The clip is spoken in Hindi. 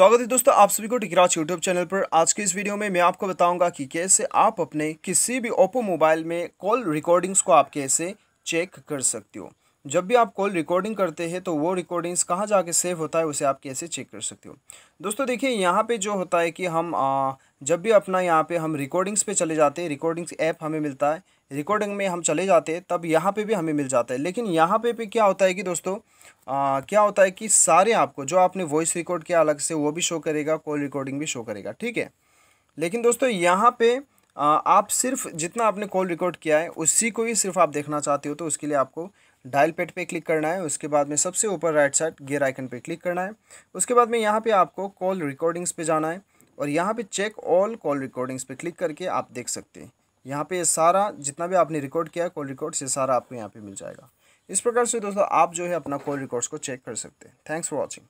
स्वागत है दोस्तों आप सभी को टिकराज यूट्यूब चैनल पर आज के इस वीडियो में मैं आपको बताऊंगा कि कैसे आप अपने किसी भी ओप्पो मोबाइल में कॉल रिकॉर्डिंग्स को आप कैसे चेक कर सकते हो जब भी आप कॉल रिकॉर्डिंग करते हैं तो वो रिकॉर्डिंग्स कहाँ जाके सेव होता है उसे आप कैसे चेक कर सकते हो दोस्तों देखिए यहाँ पे जो होता है कि हम जब भी अपना यहाँ पे हम रिकॉर्डिंग्स पे चले जाते हैं रिकॉर्डिंग्स ऐप हमें मिलता है रिकॉर्डिंग में हम चले जाते हैं तब यहाँ पे भी हमें मिल जाता है लेकिन यहाँ पे भी क्या होता है कि दोस्तों आ, क्या होता है कि सारे आपको जो आपने वॉइस रिकॉर्ड किया अलग से वो भी शो करेगा कॉल रिकॉर्डिंग भी शो करेगा ठीक है लेकिन दोस्तों यहाँ पर आप सिर्फ जितना आपने कॉल रिकॉर्ड किया है उसी को ही सिर्फ आप देखना चाहते हो तो उसके लिए आपको डायल पेड पे क्लिक करना है उसके बाद में सबसे ऊपर राइट साइड गियर आइकन पे क्लिक करना है उसके बाद में यहाँ पे आपको कॉल रिकॉर्डिंग्स पे जाना है और यहाँ पे चेक ऑल कॉल रिकॉर्डिंग्स पे क्लिक करके आप देख सकते हैं यहाँ पे सारा जितना भी आपने रिकॉर्ड किया कॉल रिकॉर्ड्स ये सारा आपको यहाँ पे मिल जाएगा इस प्रकार से दोस्तों आप जो है अपना कॉल रिकॉर्ड्स को चेक कर सकते हैं थैंक्स फॉर वॉचिंग